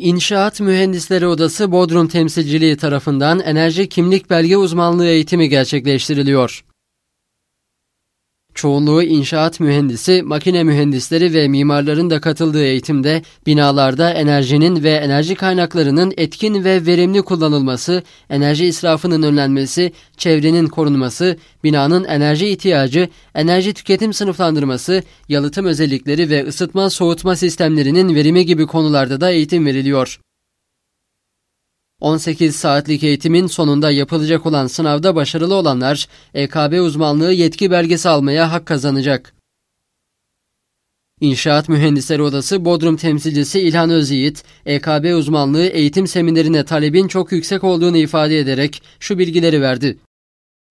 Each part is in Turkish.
İnşaat Mühendisleri Odası Bodrum Temsilciliği tarafından enerji kimlik belge uzmanlığı eğitimi gerçekleştiriliyor. Çoğunluğu inşaat mühendisi, makine mühendisleri ve mimarların da katıldığı eğitimde binalarda enerjinin ve enerji kaynaklarının etkin ve verimli kullanılması, enerji israfının önlenmesi, çevrenin korunması, binanın enerji ihtiyacı, enerji tüketim sınıflandırması, yalıtım özellikleri ve ısıtma soğutma sistemlerinin verimi gibi konularda da eğitim veriliyor. 18 saatlik eğitimin sonunda yapılacak olan sınavda başarılı olanlar EKB uzmanlığı yetki belgesi almaya hak kazanacak. İnşaat Mühendisleri Odası Bodrum temsilcisi İlhan Özyiğit, EKB uzmanlığı eğitim seminerine talebin çok yüksek olduğunu ifade ederek şu bilgileri verdi.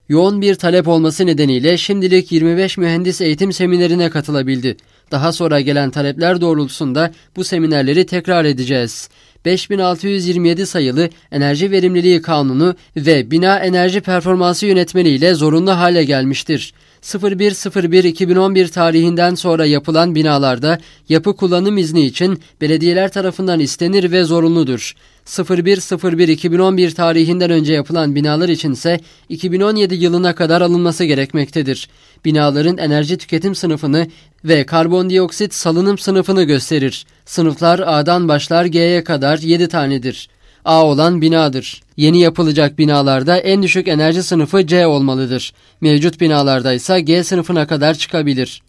Yoğun bir talep olması nedeniyle şimdilik 25 mühendis eğitim seminerine katılabildi. Daha sonra gelen talepler doğrultusunda bu seminerleri tekrar edeceğiz. 5627 sayılı Enerji Verimliliği Kanunu ve Bina Enerji Performansı Yönetmeliği ile zorunlu hale gelmiştir. 01.01.2011 tarihinden sonra yapılan binalarda yapı kullanım izni için belediyeler tarafından istenir ve zorunludur. 01.01.2011 tarihinden önce yapılan binalar için ise 2017 yılına kadar alınması gerekmektedir. Binaların enerji tüketim sınıfını ve karbondioksit salınım sınıfını gösterir. Sınıflar A'dan başlar G'ye kadar 7 tanedir. A olan binadır. Yeni yapılacak binalarda en düşük enerji sınıfı C olmalıdır. Mevcut binalarda ise G sınıfına kadar çıkabilir.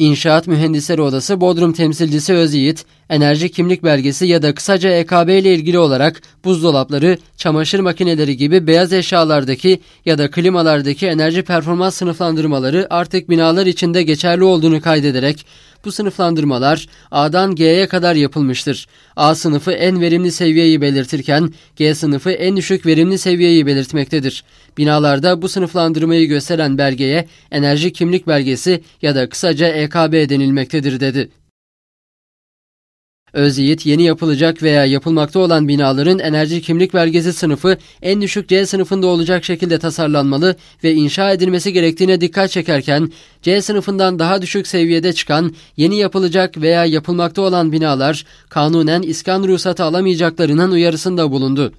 İnşaat Mühendisleri Odası Bodrum Temsilcisi Özyiğit, enerji kimlik belgesi ya da kısaca EKB ile ilgili olarak buzdolapları, çamaşır makineleri gibi beyaz eşyalardaki ya da klimalardaki enerji performans sınıflandırmaları artık binalar içinde geçerli olduğunu kaydederek bu sınıflandırmalar A'dan G'ye kadar yapılmıştır. A sınıfı en verimli seviyeyi belirtirken G sınıfı en düşük verimli seviyeyi belirtmektedir. Binalarda bu sınıflandırmayı gösteren belgeye enerji kimlik belgesi ya da kısaca EKB TKB denilmektedir dedi. Özyiğit yeni yapılacak veya yapılmakta olan binaların enerji kimlik belgesi sınıfı en düşük C sınıfında olacak şekilde tasarlanmalı ve inşa edilmesi gerektiğine dikkat çekerken C sınıfından daha düşük seviyede çıkan yeni yapılacak veya yapılmakta olan binalar kanunen iskan ruhsatı alamayacaklarının uyarısında bulundu.